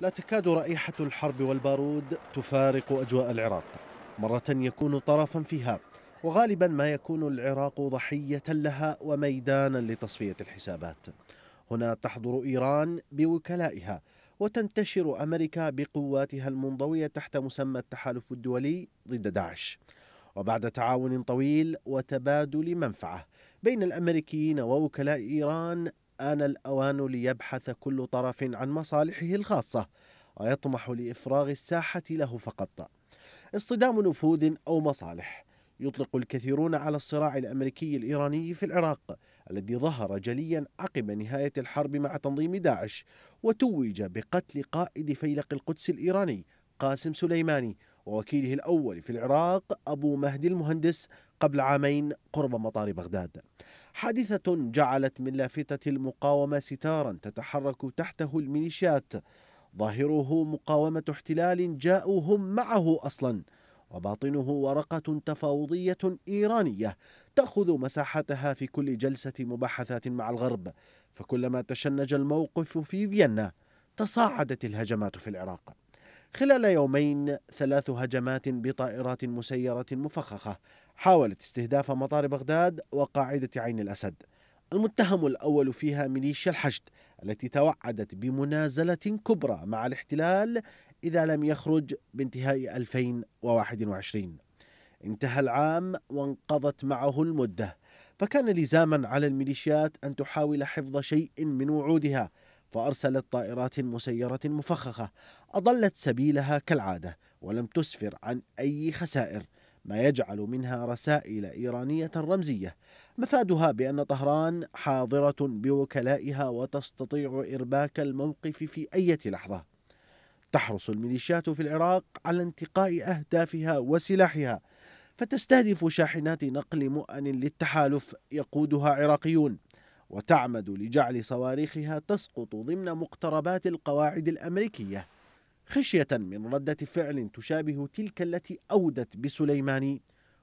لا تكاد رائحة الحرب والبارود تفارق أجواء العراق مرة يكون طرفا فيها وغالبا ما يكون العراق ضحية لها وميدانا لتصفية الحسابات هنا تحضر إيران بوكلائها وتنتشر أمريكا بقواتها المنضوية تحت مسمى التحالف الدولي ضد داعش وبعد تعاون طويل وتبادل منفعة بين الأمريكيين ووكلاء إيران آن الأوان ليبحث كل طرف عن مصالحه الخاصة ويطمح لإفراغ الساحة له فقط اصطدام نفوذ أو مصالح يطلق الكثيرون على الصراع الأمريكي الإيراني في العراق الذي ظهر جليا عقب نهاية الحرب مع تنظيم داعش وتوج بقتل قائد فيلق القدس الإيراني قاسم سليماني ووكيله الأول في العراق أبو مهدي المهندس قبل عامين قرب مطار بغداد حادثة جعلت من لافتة المقاومة ستارا تتحرك تحته الميليشيات ظاهره مقاومة احتلال جاءوا هم معه أصلا وباطنه ورقة تفاوضية إيرانية تأخذ مساحتها في كل جلسة مباحثات مع الغرب فكلما تشنج الموقف في فيينا تصاعدت الهجمات في العراق خلال يومين ثلاث هجمات بطائرات مسيرة مفخخة حاولت استهداف مطار بغداد وقاعدة عين الأسد المتهم الأول فيها ميليشيا الحشد التي توعدت بمنازلة كبرى مع الاحتلال إذا لم يخرج بانتهاء 2021 انتهى العام وانقضت معه المدة فكان لزاما على الميليشيات أن تحاول حفظ شيء من وعودها فأرسلت طائرات مسيرة مفخخة أضلت سبيلها كالعادة ولم تسفر عن أي خسائر ما يجعل منها رسائل إيرانية رمزية مفادها بأن طهران حاضرة بوكلائها وتستطيع إرباك الموقف في أي لحظة تحرص الميليشيات في العراق على انتقاء أهدافها وسلاحها فتستهدف شاحنات نقل مؤن للتحالف يقودها عراقيون وتعمد لجعل صواريخها تسقط ضمن مقتربات القواعد الأمريكية خشية من ردة فعل تشابه تلك التي أودت بسليماني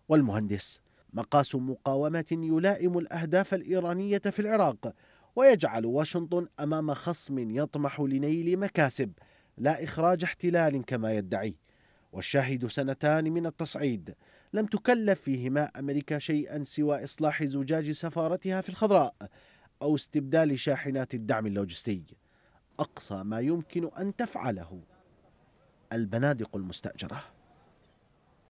والمهندس مقاس مقاومة يلائم الأهداف الإيرانية في العراق ويجعل واشنطن أمام خصم يطمح لنيل مكاسب لا إخراج احتلال كما يدعي والشاهد سنتان من التصعيد لم تكلف فيهما أمريكا شيئا سوى إصلاح زجاج سفارتها في الخضراء أو استبدال شاحنات الدعم اللوجستي أقصى ما يمكن أن تفعله البنادق المستأجرة